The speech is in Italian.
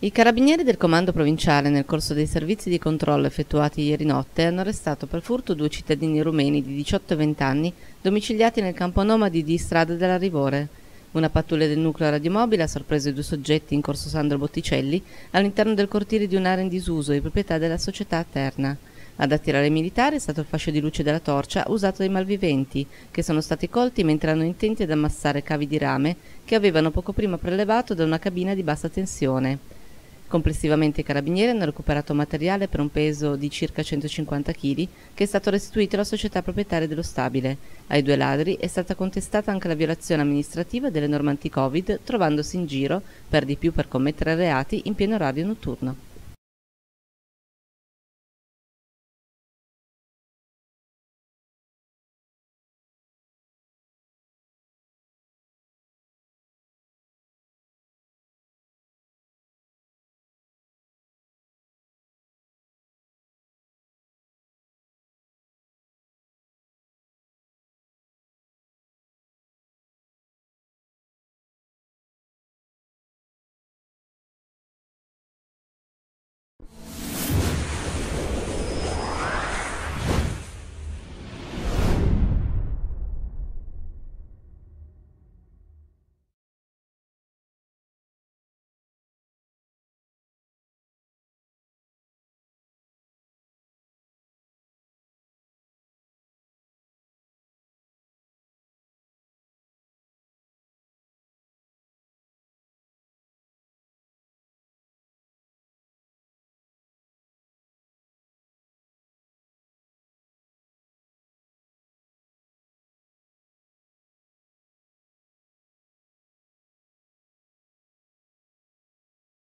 I carabinieri del comando provinciale nel corso dei servizi di controllo effettuati ieri notte hanno arrestato per furto due cittadini rumeni di 18 e 20 anni domiciliati nel campo nomadi di Strada della Rivore. Una pattuglia del nucleo radiomobile ha sorpreso i due soggetti in corso Sandro Botticelli all'interno del cortile di un'area in disuso di proprietà della società Terna. Ad attirare i militari è stato il fascio di luce della torcia usato dai malviventi, che sono stati colti mentre erano intenti ad ammassare cavi di rame che avevano poco prima prelevato da una cabina di bassa tensione. Complessivamente i carabinieri hanno recuperato materiale per un peso di circa 150 kg che è stato restituito alla società proprietaria dello stabile. Ai due ladri è stata contestata anche la violazione amministrativa delle norme anti-Covid, trovandosi in giro, per di più per commettere reati, in pieno orario notturno.